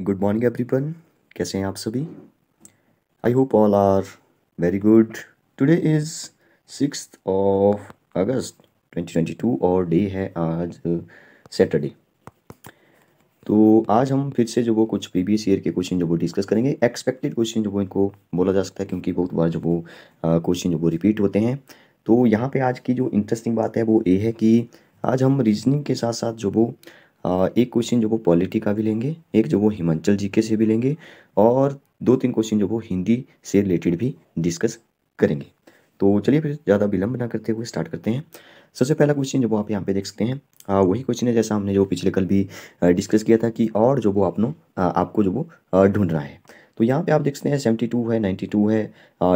good morning everyone कैसे हैं आप सभी I hope all are very good today is six of August 2022 और डे है आज सैटरडे तो आज हम फिर से जो वो कुछ प्रीवियस ईयर के क्वेश्चन जो वो डिस्कस करेंगे एक्सपेक्टेड क्वेश्चन जो वो इनको बोला जा सकता है क्योंकि बहुत बार जो वो क्वेश्चन जो वो रिपीट होते हैं तो यहाँ पे आज की जो इंटरेस्टिंग बात है वो ये है कि आज हम रीजनिंग के साथ साथ जो वो एक क्वेश्चन जो वो पॉलिटी का भी लेंगे एक जो वो हिमाचल जीके से भी लेंगे और दो तीन क्वेश्चन जो वो हिंदी से रिलेटेड भी डिस्कस करेंगे तो चलिए फिर ज़्यादा विलंब ना करते हुए स्टार्ट करते हैं सबसे पहला क्वेश्चन जो वो आप यहाँ पे देख सकते हैं आ, वही क्वेश्चन है जैसा हमने जो पिछले कल भी डिस्कस किया था कि और जो वो आपनो आपको जो वो ढूंढ रहा है तो यहाँ पे आप देख सकते हैं सेवेंटी टू है नाइन्टी टू है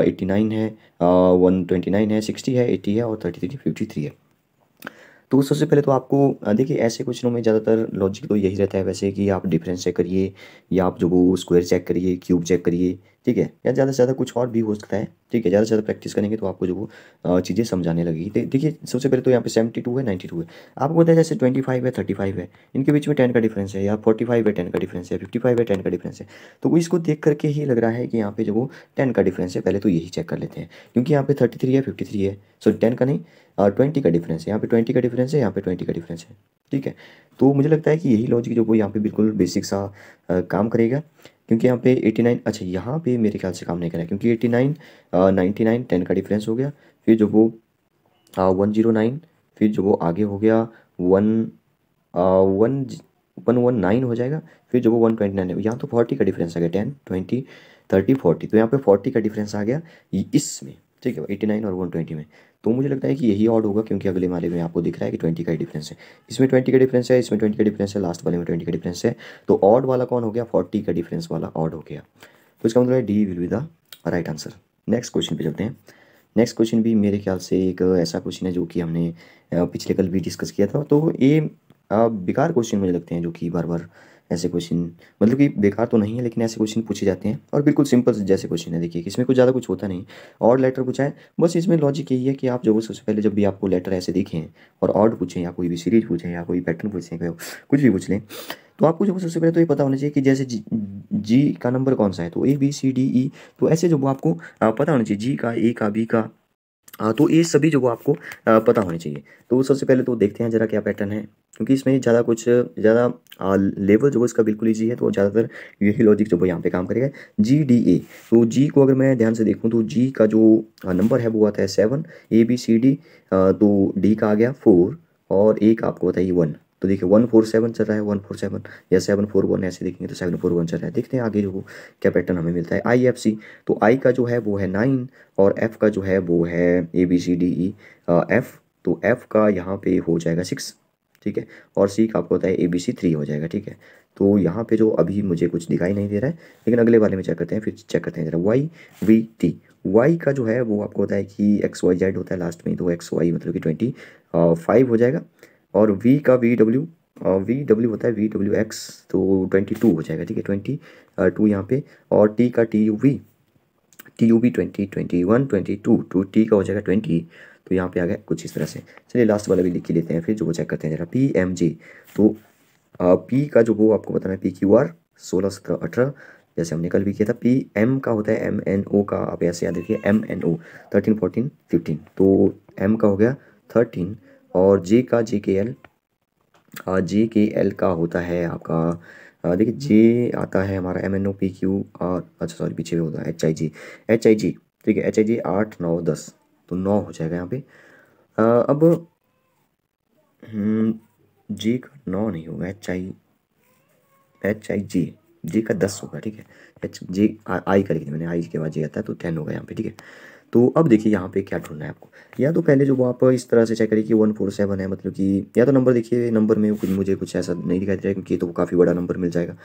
एट्टी नाइन है वन ट्वेंटी नाइन है सिक्सटी है एट्टी है और थर्टी थ्री फिफ्टी थ्री है तो सबसे पहले तो आपको देखिए ऐसे क्वेश्चनों में ज़्यादातर लॉजिक तो यही रहता है वैसे कि आप डिफरेंस चेक करिए या आप जो वो स्क्वायर चेक करिए क्यूब चेक करिए ठीक है या ज़्यादा से ज़्यादा कुछ और भी हो सकता है ठीक है ज़्यादा से ज़्यादा प्रैक्टिस करेंगे तो आपको जो वो चीज़ें समझाने लगी देखिए सबसे पहले तो यहाँ पे सेवेंटी टू है नाइन्टी टू है आपको बताया जैसे ट्वेंटी फाइव है थर्टी फाइव है इनके बीच में टेन का डिफरेंस है या फोर्टी फाइव है टेन का डिफरेंस है फिफ्टी फाइव है टेन का डिफरेंस है तो इसको देख करके ही लग रहा है कि यहाँ पे जो वो टेन का डिफरेंस है पहले तो यही चेक कर लेते हैं क्योंकि यहाँ पे थर्टी थ्री है फिफ्टी थ्री है सो टेन का नहीं और ट्वेंटी का डिफरेंस है यहाँ पे ट्वेंटी का डिफरेंस है यहाँ पे ट्वेंटी का डिफरेंस है ठीक है तो मुझे लगता है कि यही लॉजिक जो वो यहाँ पे बिल्कुल बेसिक सा काम करेगा क्योंकि यहाँ पे 89 अच्छा यहाँ पे मेरे ख्याल से काम नहीं करा क्योंकि 89 99 10 का डिफरेंस हो गया फिर जो वो वन जीरो नाइन फिर जो वो आगे हो गया one one one one nine हो जाएगा फिर जो वो वन ट्वेंटी नाइन यहाँ तो फोर्टी का डिफरेंस आ गया टेन ट्वेंटी थर्टी फोर्टी तो यहाँ पे फोर्टी का डिफरेंस आ गया इसमें ठीक है एटी नाइन और वन ट्वेंटी में तो मुझे लगता है कि यही ऑड होगा क्योंकि अगले वाले में आपको दिख रहा है कि ट्वेंटी का डिफरेंस है इसमें ट्वेंटी का डिफरेंस है इसमें ट्वेंटी का डिफरेंस है लास्ट वाले में ट्वेंटी का डिफरेंस है तो ऑड वाला कौन हो गया फोर्टी का डिफरेंस वाला ऑड हो गया तो इसका मतलब है D will be the right answer next question पे चलते हैं नेक्स्ट क्वेश्चन भी मेरे ख्याल से एक ऐसा क्वेश्चन है जो कि हमने पिछले कल भी डिस्कस किया था तो ये बेकार क्वेश्चन मुझे लगते हैं जो कि बार बार ऐसे क्वेश्चन मतलब कि बेकार तो नहीं है लेकिन ऐसे क्वेश्चन पूछे जाते हैं और बिल्कुल सिंपल जैसे क्वेश्चन है देखिए इसमें कुछ ज़्यादा कुछ होता नहीं और लेटर पूछा है बस इसमें लॉजिक यही है कि आप जो वो सबसे पहले जब भी आपको लेटर ऐसे देखें और ऑर्ड पूछें या कोई भी सीरीज पूछें या कोई पैटर्न पूछें कुछ भी पूछ लें तो आपको जो सबसे पहले तो ये पता होना चाहिए कि जैसे जी, जी का नंबर कौन सा है तो ए बी सी डी ई तो ऐसे जो आपको पता होना चाहिए जी का ए का बी का तो ये सभी जो आपको पता होने चाहिए तो सबसे पहले तो देखते हैं ज़रा क्या पैटर्न है क्योंकि इसमें ज़्यादा कुछ ज़्यादा लेवल जो है इसका बिल्कुल ईजी है तो ज़्यादातर यही लॉजिक जो यहाँ पे काम करेगा जी डी ए तो जी को अगर मैं ध्यान से देखूँ तो जी का जो नंबर है वो आता है seven A B C D तो डी का आ गया फोर और ए का आपको बताइए वन तो देखिए वन फोर सेवन चल रहा है वन फोर सेवन या सेवन फोर वन ऐसे देखेंगे तो सेवन फोर वन चल रहा है देखते हैं आगे जो क्या पैटर्न हमें मिलता है आई एफ सी तो आई का जो है वो है नाइन और एफ का जो है वो है A B C D E F तो एफ का यहाँ पे हो जाएगा सिक्स ठीक है और सी का आपको होता है ए बी सी थ्री हो जाएगा ठीक है तो यहाँ पे जो अभी मुझे कुछ दिखाई नहीं दे रहा है लेकिन अगले वाले में चेक करते हैं फिर चेक करते हैं जरा वाई वी टी वाई का जो है वो आपको होता है कि एक्स वाई जेड होता है लास्ट में तो एक्स वाई मतलब कि ट्वेंटी फाइव हो जाएगा और v का वी डब्ल्यू वी डब्ल्यू होता है वी डब्ल्यू एक्स तो ट्वेंटी टू हो जाएगा ठीक है ट्वेंटी टू यहाँ पे और t का T U V T U V twenty twenty one twenty two two T का हो जाएगा ट्वेंटी तो यहाँ पे आ गया कुछ इस तरह से चलिए लास्ट वाला भी लिख ही लेते हैं फिर जो वो चेक करते हैं जरा पी एम जी तो आ, पी का जो वो आपको बताना है पी क्यू आर सोलह सत्रह अठारह जैसे हमने कल भी किया था पी एम का होता है एम एन ओ का आप ऐसे याद रखिए M N O thirteen fourteen fifteen तो एम का हो गया थर्टीन और जे का जी के एल जे के एल का होता है आपका देखिए जे आता है हमारा M N O P Q R अच्छा सॉरी पीछे भी होता है H I ji H I जी ठीक है एच आई जी आठ नौ दस तो नौ हो जाएगा यहाँ पे अब जी हम्म, का नौ नहीं होगा एच आई एच आई जी जी का दस होगा ठीक है एच जी आई का मैंने आई के बाद जी आता है तो टेन होगा यहाँ पे ठीक है तो अब देखिए यहाँ पे क्या ढूंढना है आपको या तो पहले जो आप इस तरह से चेक करिए कि वन फोर सेवन है मतलब कि या तो नंबर देखिए नंबर में कुछ मुझे कुछ ऐसा नहीं दिखाई दे रहा है क्योंकि तो काफ़ी बड़ा नंबर मिल जाएगा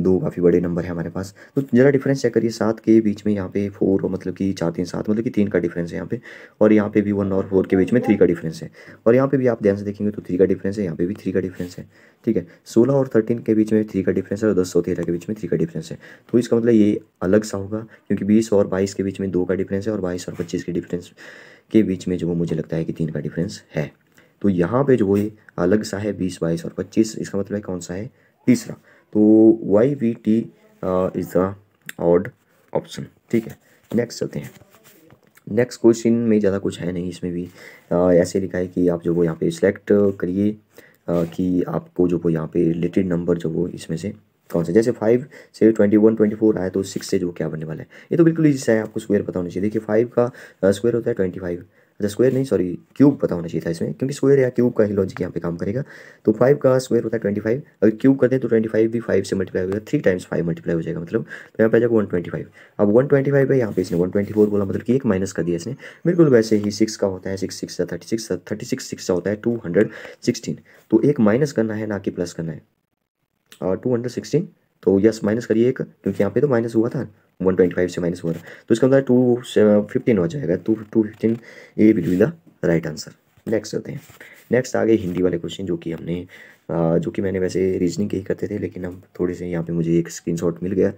दो काफ़ी बड़े नंबर है हमारे पास तो ज़रा डिफरेंस चेक करिए सात के बीच में यहाँ पे फोर मतलब कि चार तीन सात मतलब कि तीन का डिफरेंस है यहाँ पे और यहाँ पे भी वन और फोर के बीच में थ्री का डिफरेंस है और यहाँ पे भी आप ध्यान से देखेंगे तो थ्री का डिफरेंस है यहाँ पे भी थ्री का डिफरेंस है ठीक है सोलह और थर्टीन के बीच में थ्री का डिफरेंस है और दस सौ तेरह के बीच में थ्री का डिफरेंस है तो इसका मतलब ये अलग सा होगा क्योंकि बीस और बाईस के बीच में दो का डिफरेंस है और बाईस और पच्चीस के डिफरेंस के बीच में जो वो मुझे लगता है कि तीन का डिफरेंस है तो यहाँ पे जो वो अलग सा है बीस बाईस और पच्चीस इसका मतलब है कौन सा है तीसरा तो Y V T is the odd option ठीक है नेक्स्ट चलते हैं नेक्स्ट क्वेश्चन में ज़्यादा कुछ है नहीं इसमें भी आ, ऐसे लिखा है कि आप जो वो यहाँ पे सेलेक्ट करिए कि आपको जो वो यहाँ पे रिलेटेड नंबर जो वो इसमें से कौन सा जैसे फाइव से ट्वेंटी वन ट्वेंटी फोर आया तो सिक्स से जो क्या बनने वाला है ये तो बिल्कुल ईजी सा है आपको स्क्वेयर पता होना चाहिए देखिए फाइव का स्क्वेयर होता है ट्वेंटी फाइव अच्छा स्क्वेयर नहीं सॉरी क्यूब पता होना चाहिए था इसमें क्योंकि स्क्वेयर या क्यूब का ही लॉजिक यहाँ पे काम करेगा तो फाइव का स्क्वेयर होता है ट्वेंटी फाइव अगर क्यूब करते हैं तो ट्वेंटी फाइव भी फाइव से मल्टीप्लाई होगा थ्री टाइम्स फाइव मल्टीप्लाई हो जाएगा मतलब तो यहाँ पे आ जाएगा वन ट्वेंटी फाइव अब वन ट्वेंटी फाइव है यहाँ पे इसने वन ट्वेंटी फोर बोला मतलब कि एक माइनस कर दिया इसने बिल्कुल वैसे ही सिक्स का होता है six six thirty six thirty six six का होता है टू हंड्रेड सिक्सटीन तो एक माइनस करना है ना कि प्लस करना है टू हंड्रेड सिक्सटीन तो यस माइनस करिए एक क्योंकि यहाँ पे तो माइनस हुआ था वन ट्वेंटी फाइव से माइनस हुआ था तो इसका मतलब टू फिफ्टीन हो जाएगा two two fifteen A will the right answer next करते हैं नेक्स्ट आ गए हिंदी वाले क्वेश्चन जो कि हमने जो कि मैंने वैसे रीजनिंग के ही करते थे लेकिन हम थोड़े से यहाँ पे मुझे एक स्क्रीन मिल गया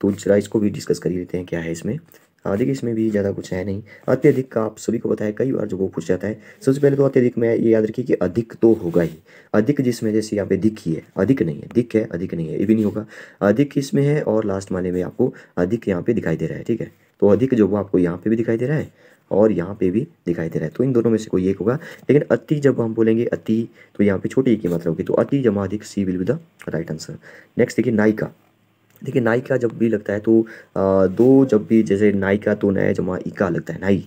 तो जरा इसको भी डिस्कस कर लेते हैं क्या है इसमें हाँ, देखिए इसमें भी ज़्यादा कुछ है नहीं अत्यधिक का आप सभी को है कई बार जो वो पूछ जाता है सबसे पहले तो अत्यधिक में ये याद रखिए कि अधिक तो होगा ही अधिक जिसमें जैसे यहाँ पे दिख ही है अधिक नहीं है दिख है अधिक नहीं है ये भी नहीं होगा अधिक इसमें है और लास्ट माने में आपको अधिक यहाँ पे दिखाई दे रहा है ठीक है तो अधिक जो वो आपको यहाँ पे भी दिखाई दे रहा है और यहाँ पे भी दिखाई दे रहा है तो इन दोनों में से कोई एक होगा लेकिन अति जब हम बोलेंगे अति तो यहाँ पे छोटी की मात्रा होगी तो अति जमा अधिक C will be the right answer next देखिए नायिका देखिए नायका जब भी लगता है तो आ, दो जब भी जैसे नायका तो नया जमा इका लगता है नाई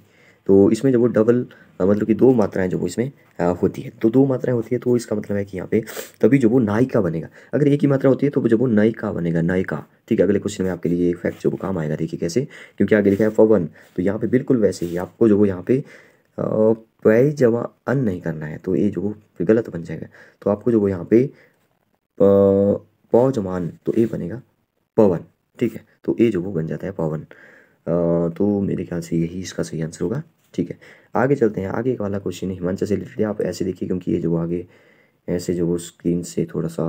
तो इसमें जब वो डबल मतलब कि दो मात्राएं जो वो इसमें होती है तो दो मात्राएं होती है तो इसका मतलब है कि यहाँ पे तभी जो वो नायिका बनेगा अगर एक ही मात्रा होती है तो जब वो नायिका बनेगा नायिका ठीक है अगले क्वेश्चन में आपके लिए एक फैक्ट जो काम आएगा देखिए कैसे क्योंकि आगे लिखा है फवन तो यहाँ पर बिल्कुल वैसे ही आपको जो वो यहाँ पे पै जमा अन नहीं करना है तो ये जो वो गलत बन जाएगा तो आपको जो वो यहाँ पे पौ जमान तो ए बनेगा पवन ठीक है तो ए जो वो बन जाता है पवन तो मेरे ख्याल से यही इसका सही आंसर होगा ठीक है आगे चलते हैं आगे एक वाला क्वेश्चन हिमांचल से रिलेटेड आप ऐसे देखिए क्योंकि ये जो आगे ऐसे जो वो स्क्रीन से थोड़ा सा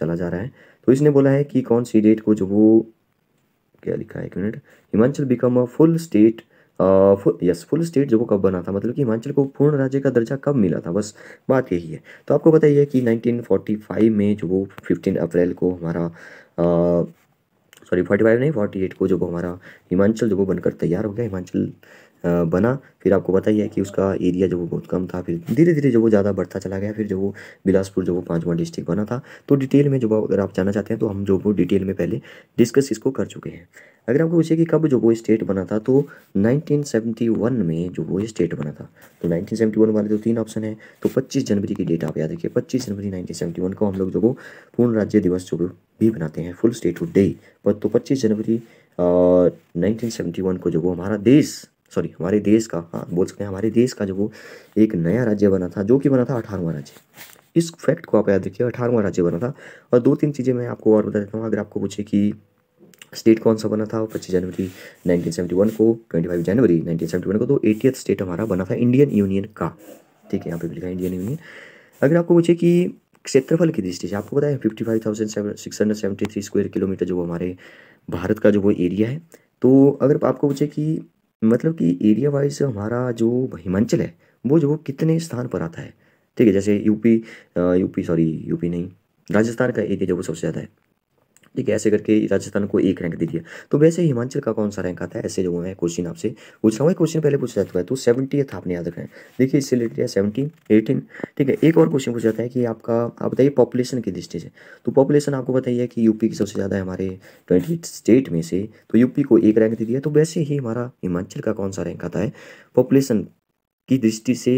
चला जा रहा है तो इसने बोला है कि कौन सी डेट को जो वो क्या लिखा है एक minute Himachal become a full state full yes full state जो वो कब बना था मतलब कि हिमाचल को पूर्ण राज्य का दर्जा कब मिला था बस बात यही है तो आपको बताइए कि 1945 में जो वो 15 अप्रैल को हमारा uh, सॉरी फोर्टी फाइव नहीं फोर्टी एट को जो हमारा हिमाचल जो बनकर तैयार हो गया हिमाचल बना फिर आपको पता ही है कि उसका एरिया जो वो बहुत कम था फिर धीरे धीरे जो वो ज़्यादा बढ़ता चला गया फिर जो वो बिलासपुर जो वो पाँचवा डिस्ट्रिक्ट बना था तो डिटेल में जो अगर आप जानना चाहते हैं तो हम जो वो डिटेल में पहले डिस्कस इसको कर चुके हैं अगर आपको पूछे कि कब जो वो स्टेट बना था तो 1971 में जो वो स्टेट बना था तो 1971 वाले तो तीन ऑप्शन है तो 25 जनवरी की डेट आप याद रखिए 25 जनवरी 1971 को हम लोग जो वो पूर्ण राज्य दिवस जो भी बनाते हैं फुल स्टेट डे पर तो 25 जनवरी नाइनटीन को जो वो हमारा देश सॉरी हमारे देश का हाँ बोल सकते हैं हमारे देश का जो वो एक नया राज्य बना था जो कि बना था अठारहवा राज्य इस फैक्ट को आप याद रखिए अठारहवा राज्य बना था और दो तीन चीज़ें मैं आपको और बता देता हूँ अगर आपको पूछे कि स्टेट कौन सा बना था पच्चीस जनवरी 1971 को 25 जनवरी 1971 को तो एटी स्टेट हमारा बना था इंडियन यूनियन का ठीक है यहाँ पे लिखा इंडियन यूनियन अगर आपको पूछे कि क्षेत्रफल की दृष्टि से आपको पता है fifty five thousand six hundred seventy three square kilometre जो हमारे भारत का जो वो एरिया है तो अगर आपको पूछे कि मतलब कि एरिया वाइज हमारा जो हिमाचल है वो जो कितने स्थान पर आता है ठीक है जैसे यूपी यूपी सॉरी यूपी नहीं राजस्थान का एरिया जो वो सबसे ज़्यादा है ठीक है ऐसे करके राजस्थान को एक रैंक दे दिया तो वैसे हिमाचल का कौन सा रैंक आता है ऐसे जो मैं क्वेश्चन आपसे पूछ रहा हूँ क्वेश्चन पहले पूछा जाता है तो सेवेंटी एथ आपने याद रखना है देखिए इससे रिलेटेड है सेवेंटीन एटीन ठीक है एक और क्वेश्चन पूछा जाता है कि आपका आप बताइए पॉपुलेशन की दृष्टि से तो पॉपुलेशन आपको बताइए कि यूपी की सबसे ज़्यादा है हमारे ट्वेंटी स्टेट में से तो यूपी को एक रैंक दे दिया तो वैसे ही हमारा हिमाचल का कौन सा रैंक आता है पॉपुलेशन की दृष्टि से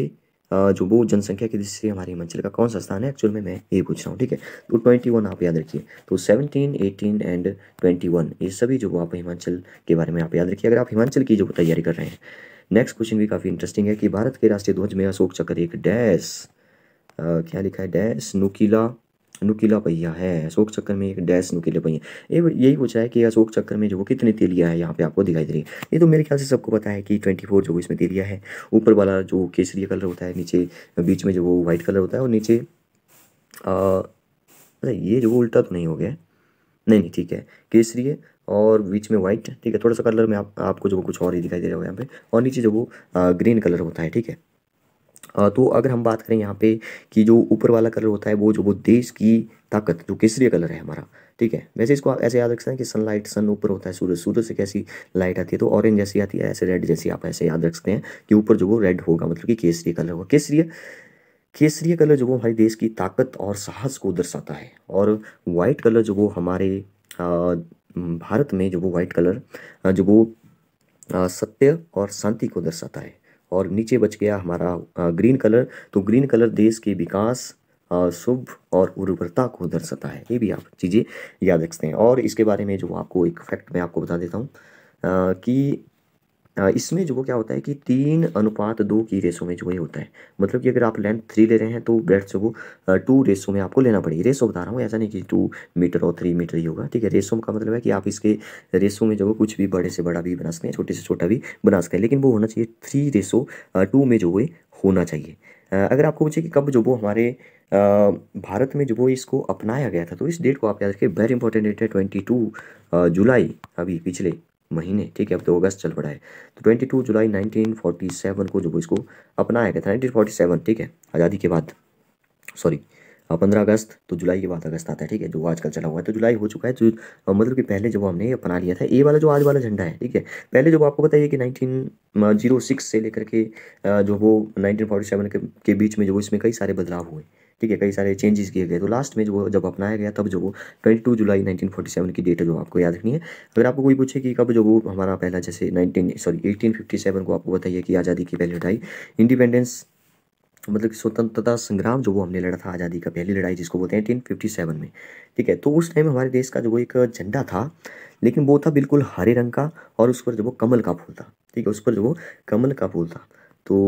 जो वो जनसंख्या की दृष्टि से हमारे हिमाचल का कौन सा स्थान है एक्चुअल में मैं ये पूछ रहा हूँ ठीक है तो ट्वेंटी वन आप याद रखिए तो seventeen eighteen and twenty one ये सभी जो आप हिमाचल के बारे में आप याद रखिए अगर आप हिमाचल की जो तैयारी कर रहे हैं नेक्स्ट क्वेश्चन भी काफ़ी इंटरेस्टिंग है कि भारत के राष्ट्रीय ध्वज में अशोक चक्र एक डैश क्या लिखा है डैश नुकीला नुकीला पहिया है अशोक चक्र में एक डैश नुकीले पहिया ये यही पूछा है कि अशोक चक्र में जो कितने तेलिया है यहाँ पे आपको दिखाई दे रही है ये तो मेरे ख्याल से सबको पता है कि ट्वेंटी फोर जो इसमें तेलिया है ऊपर वाला जो केसरिया कलर होता है नीचे बीच में जो वो वाइट कलर होता है और नीचे अच्छा ये जो उल्टा तो नहीं हो गया नहीं नहीं ठीक है केसरी और बीच में वाइट ठीक है थोड़ा सा कलर में आप आपको जो कुछ और ही दिखाई दे रहा होगा यहाँ पे और नीचे जो वो ग्रीन कलर होता है ठीक है तो अगर हम बात करें यहाँ पे कि जो ऊपर वाला कलर होता है वो जो वो देश की ताकत जो केसरिया कलर है हमारा ठीक है वैसे इसको आप ऐसे याद रख सकते हैं कि सनलाइट सन ऊपर होता है सूरज सूरज से कैसी लाइट आती है तो ऑरेंज जैसी आती है ऐसे रेड जैसी आप ऐसे याद रख सकते हैं कि ऊपर जो वो रेड होगा मतलब कि केसरी कलर होगा केसरी केसरी कलर जो वो हमारे देश की ताकत और साहस को दर्शाता है और वाइट कलर जो वो हमारे भारत में जो वो वाइट कलर जो वो सत्य और शांति को दर्शाता है और नीचे बच गया हमारा ग्रीन कलर तो ग्रीन कलर देश के विकास शुभ और उर्वरता को दर्शाता है ये भी आप चीज़ें याद रखते हैं और इसके बारे में जो आपको एक फैक्ट मैं आपको बता देता हूँ कि इसमें जो क्या होता है कि तीन अनुपात दो की रेसो में जो ये होता है मतलब कि अगर आप लेंथ थ्री ले रहे हैं तो ब्रेथ जो वो टू रेसो में आपको लेना पड़ेगी रेसो बता रहा हूँ ऐसा नहीं कि टू मीटर और थ्री मीटर ही होगा ठीक है रेसो का मतलब है कि आप इसके रेसो में जो कुछ भी बड़े से बड़ा भी बना सकें छोटे से छोटा भी बना सकें लेकिन वो होना चाहिए थ्री रेसो टू में जो है होना चाहिए अगर आपको पूछे कि कब जो वो हमारे भारत में जो वो इसको अपनाया गया था तो इस डेट को आप याद रखिए वेरी इंपॉर्टेंट डेट है ट्वेंटी टू जुलाई अभी पिछले महीने ठीक है अब तो अगस्त चल पड़ा है तो 22 जुलाई 1947 को जो इसको अपनाया गया था 1947 ठीक है आज़ादी के बाद सॉरी हाँ, पंद्रह अगस्त तो जुलाई के बाद अगस्त आता है ठीक है जो आजकल चला हुआ है तो जुलाई हो चुका है तो मतलब कि पहले जब हमने अपना लिया था ये वाला जो आज वाला झंडा है ठीक है पहले जब आपको बताइए कि नाइनटीन जीरो सिक्स से लेकर के जो वो नाइनटीन फोर्टी सेवन के बीच में जो इसमें कई सारे बदलाव हुए ठीक है कई सारे चेंजेस किए गए तो लास्ट में जो जब अपनाया गया तब जो वो ट्वेंटी जुलाई नाइनटीन की डेट जो आपको याद रखनी है अगर आपको कोई पूछे कि कब जो वो हमारा पहला जैसे नाइनटीन सॉरी एटीन को आपको बताइए कि आज़ादी की पहली लड़ाई इंडिपेंडेंस मतलब कि स्वतंत्रता संग्राम जो वो हमने लड़ा था आज़ादी का पहली लड़ाई जिसको बोलते हैं एटीन फिफ्टी सेवन में ठीक है तो उस टाइम हमारे देश का जो एक झंडा था लेकिन वो था बिल्कुल हरे रंग का और उस पर जो वो कमल का फूल था ठीक है उस पर जो वो कमल का फूल था तो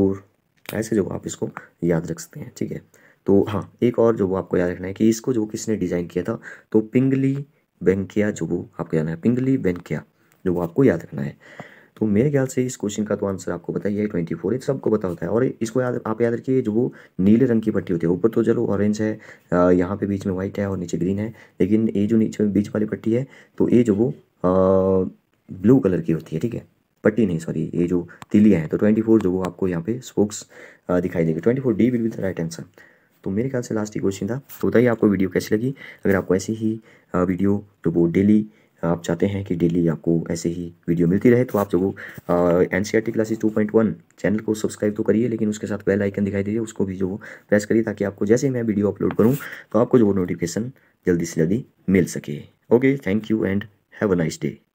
ऐसे जो आप इसको याद रख सकते हैं ठीक है तो हाँ एक और जो वो आपको याद रखना है कि इसको जो किसने डिज़ाइन किया था तो पिंगली बैंकिया जो वो आपको याद है पिंगली बैंकिया जो वो आपको याद रखना है तो मेरे ख्याल से इस क्वेश्चन का तो आंसर आपको पता ही है ट्वेंटी फोर सबको पता होता है और इसको याद आप याद रखिए जो वो नीले रंग की पट्टी होती है ऊपर तो चलो ऑरेंज है यहाँ पे बीच में व्हाइट है और नीचे ग्रीन है लेकिन ये जो नीचे बीच वाली पट्टी है तो ये जो वो ब्लू कलर की होती है ठीक है पट्टी नहीं सॉरी ये जो तिलियाँ हैं तो ट्वेंटी फोर जो वो आपको यहाँ पे स्पोक्स दिखाई देगी twenty four D will be the right answer तो मेरे ख्याल से लास्ट ही क्वेश्चन था तो बताइए आपको वीडियो कैसी लगी अगर आपको ऐसी ही वीडियो तो वो डेली आप चाहते हैं कि डेली आपको ऐसे ही वीडियो मिलती रहे तो आप जो N C R T classes two point one channel को सब्सक्राइब तो करिए लेकिन उसके साथ बेल आइकन दिखाई दीजिए उसको भी जो प्रेस करिए ताकि आपको जैसे ही मैं वीडियो अपलोड करूँ तो आपको जो वो नोटिफिकेशन जल्दी से जल्दी मिल सके okay thank you and have a nice day